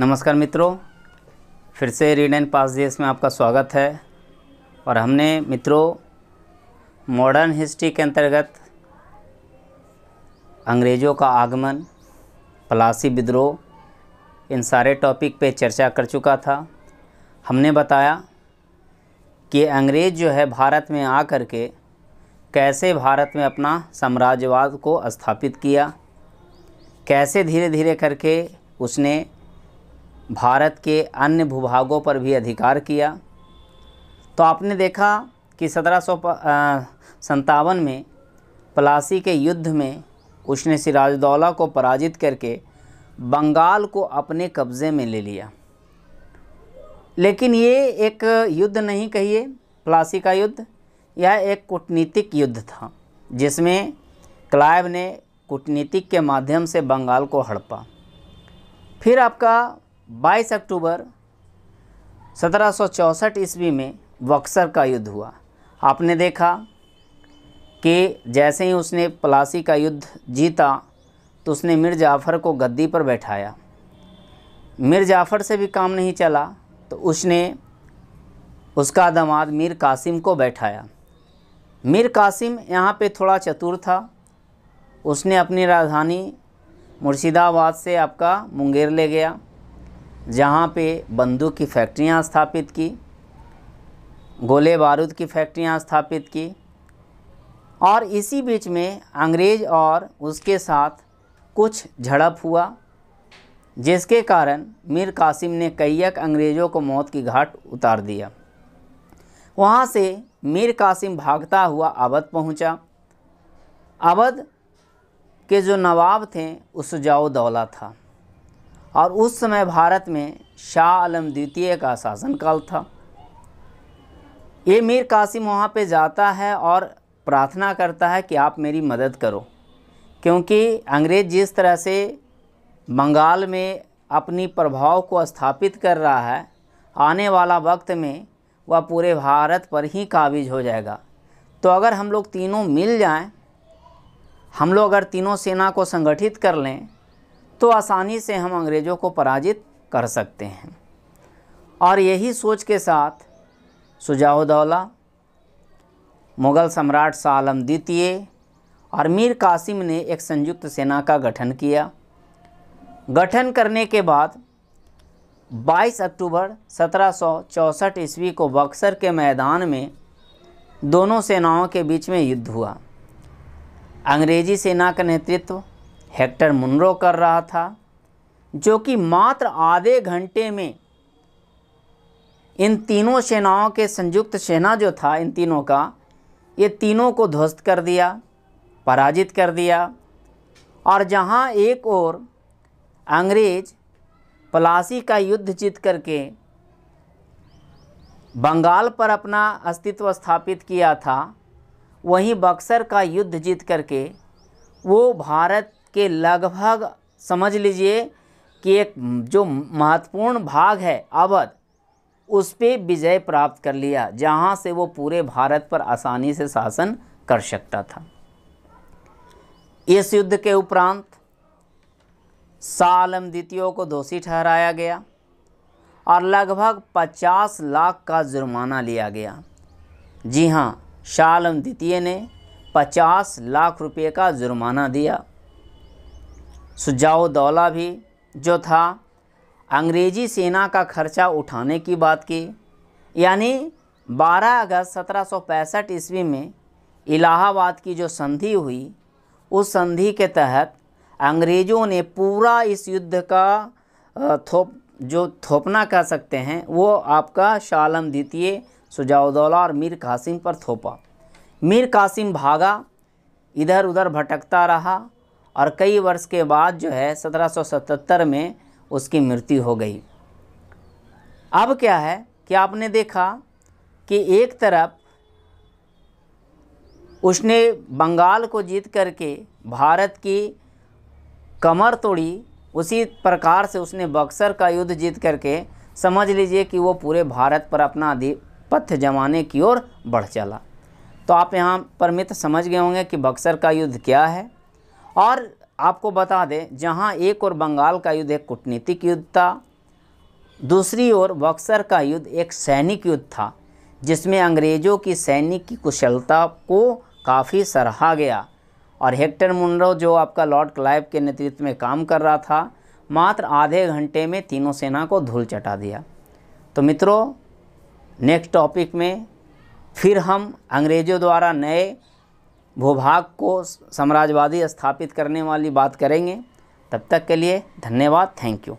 नमस्कार मित्रों फिर से रीड एंड पास देश में आपका स्वागत है और हमने मित्रों मॉडर्न हिस्ट्री के अंतर्गत अंग्रेज़ों का आगमन पलासी विद्रोह इन सारे टॉपिक पे चर्चा कर चुका था हमने बताया कि अंग्रेज़ जो है भारत में आ कर के कैसे भारत में अपना साम्राज्यवाद को स्थापित किया कैसे धीरे धीरे करके उसने भारत के अन्य भूभागों पर भी अधिकार किया तो आपने देखा कि सत्रह सौ में पलासी के युद्ध में उसने सिराजदौला को पराजित करके बंगाल को अपने कब्ज़े में ले लिया लेकिन ये एक युद्ध नहीं कहिए प्लासी का युद्ध यह एक कूटनीतिक युद्ध था जिसमें क्लाइव ने कूटनीतिक के माध्यम से बंगाल को हड़पा फिर आपका 22 अक्टूबर सत्रह ईस्वी में बक्सर का युद्ध हुआ आपने देखा कि जैसे ही उसने पलासी का युद्ध जीता तो उसने मिर जाफ़र को गद्दी पर बैठाया मिर जाफ़र से भी काम नहीं चला तो उसने उसका दामाद मीर कासिम को बैठाया मीर कासिम यहाँ पे थोड़ा चतुर था उसने अपनी राजधानी मुर्शिदाबाद से आपका मुंगेर ले गया जहाँ पे बंदूक की फैक्ट्रियाँ स्थापित की गोले बारूद की फैक्ट्रियाँ स्थापित की और इसी बीच में अंग्रेज़ और उसके साथ कुछ झड़प हुआ जिसके कारण मीर कासिम ने कईक अंग्रेज़ों को मौत की घाट उतार दिया वहाँ से मीर कासिम भागता हुआ अवध पहुँचा अवध के जो नवाब थे उस जाओ दौला था और उस समय भारत में शाह आलम द्वितीय का शासनकाल था ये मीर कासिम वहाँ पे जाता है और प्रार्थना करता है कि आप मेरी मदद करो क्योंकि अंग्रेज़ जिस तरह से बंगाल में अपनी प्रभाव को स्थापित कर रहा है आने वाला वक्त में वह पूरे भारत पर ही काबिज हो जाएगा तो अगर हम लोग तीनों मिल जाएं हम लोग अगर तीनों सेना को संगठित कर लें तो आसानी से हम अंग्रेज़ों को पराजित कर सकते हैं और यही सोच के साथ सुजाउदौला मुग़ल सम्राट सालम द्वितीय और मीर कासिम ने एक संयुक्त सेना का गठन किया गठन करने के बाद 22 अक्टूबर सत्रह ईस्वी को बक्सर के मैदान में दोनों सेनाओं के बीच में युद्ध हुआ अंग्रेजी सेना का नेतृत्व हेक्टर मुनरो कर रहा था जो कि मात्र आधे घंटे में इन तीनों सेनाओं के संयुक्त सेना जो था इन तीनों का ये तीनों को ध्वस्त कर दिया पराजित कर दिया और जहाँ एक और अंग्रेज पलासी का युद्ध जीत करके बंगाल पर अपना अस्तित्व स्थापित किया था वहीं बक्सर का युद्ध जीत करके वो भारत के लगभग समझ लीजिए कि एक जो महत्वपूर्ण भाग है अवध उस पर विजय प्राप्त कर लिया जहाँ से वो पूरे भारत पर आसानी से शासन कर सकता था इस युद्ध के उपरांत सालम द्वितीय को दोषी ठहराया गया और लगभग 50 लाख का जुर्माना लिया गया जी हाँ शालम द्वितीय ने 50 लाख रुपए का जुर्माना दिया शुजाउदौला भी जो था अंग्रेजी सेना का खर्चा उठाने की बात की यानी 12 अगस्त सत्रह ईस्वी में इलाहाबाद की जो संधि हुई उस संधि के तहत अंग्रेज़ों ने पूरा इस युद्ध का थोप जो थोपना कह सकते हैं वो आपका शालम द्वितीय सुजाउदौला और मीर कासिम पर थोपा मीर कासिम भागा इधर उधर भटकता रहा और कई वर्ष के बाद जो है 1777 में उसकी मृत्यु हो गई अब क्या है कि आपने देखा कि एक तरफ उसने बंगाल को जीत करके भारत की कमर तोड़ी उसी प्रकार से उसने बक्सर का युद्ध जीत करके समझ लीजिए कि वो पूरे भारत पर अपना आधिपत्य जमाने की ओर बढ़ चला तो आप यहाँ पर मित्र समझ गए होंगे कि बक्सर का युद्ध क्या है और आपको बता दें जहां एक और बंगाल का युद्ध एक कूटनीतिक युद्ध था दूसरी ओर बक्सर का युद्ध एक सैनिक युद्ध था जिसमें अंग्रेज़ों की सैनिक की कुशलता को काफ़ी सराहा गया और हेक्टर मुंडो जो आपका लॉर्ड क्लाइव के नेतृत्व में काम कर रहा था मात्र आधे घंटे में तीनों सेना को धूल चटा दिया तो मित्रों नेक्स्ट टॉपिक में फिर हम अंग्रेज़ों द्वारा नए भूभाग को साम्राज्यवादी स्थापित करने वाली बात करेंगे तब तक के लिए धन्यवाद थैंक यू